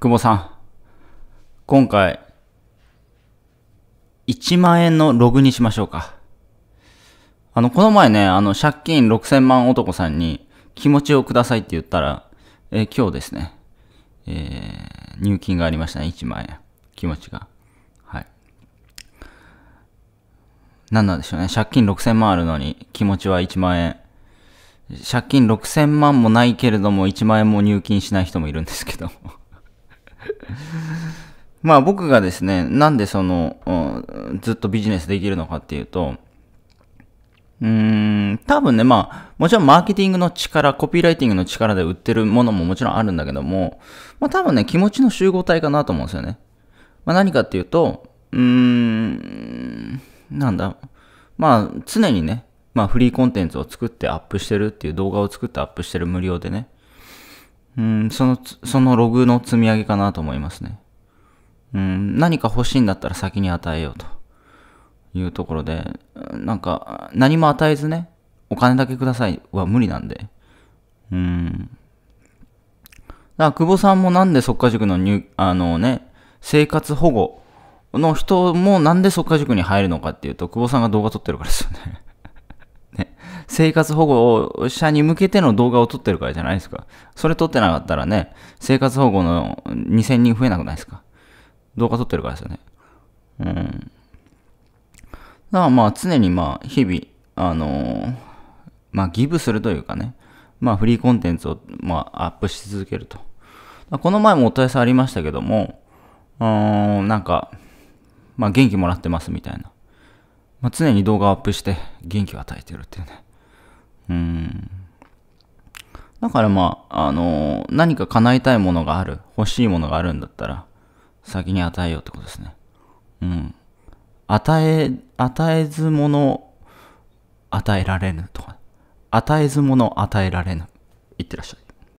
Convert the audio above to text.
久保さん、今回、1万円のログにしましょうか。あの、この前ね、あの、借金6000万男さんに気持ちをくださいって言ったら、えー、今日ですね、えー、入金がありましたね、1万円。気持ちが。はい。何なんでしょうね。借金6000万あるのに、気持ちは1万円。借金6000万もないけれども、1万円も入金しない人もいるんですけど まあ僕がですね、なんでその、ずっとビジネスできるのかっていうと、うーん、多分ね、まあ、もちろんマーケティングの力、コピーライティングの力で売ってるものももちろんあるんだけども、まあ多分ね、気持ちの集合体かなと思うんですよね。まあ何かっていうと、うーん、なんだ、まあ常にね、まあフリーコンテンツを作ってアップしてるっていう動画を作ってアップしてる無料でね、うん、その、そのログの積み上げかなと思いますね。うん、何か欲しいんだったら先に与えようというところで、なんか、何も与えずね、お金だけくださいは無理なんで、うん。だから、久保さんもなんで即家塾の入、あのね、生活保護の人もなんで即家塾に入るのかっていうと、久保さんが動画撮ってるからですよね生活保護者に向けての動画を撮ってるからじゃないですか。それ撮ってなかったらね、生活保護の2000人増えなくないですか。動画撮ってるからですよね。うん。だからまあ常にまあ日々、あのー、まあギブするというかね、まあフリーコンテンツをまあアップし続けると。この前もお問い合わせありましたけども、うーん、なんか、まあ元気もらってますみたいな。まあ、常に動画をアップして元気を与えてるっていうね。うん。だからまあ、あのー、何か叶えたいものがある、欲しいものがあるんだったら、先に与えようってことですね。うん。与え、与えずもの、与えられぬとか、与えずもの与えられぬ。いってらっしゃい。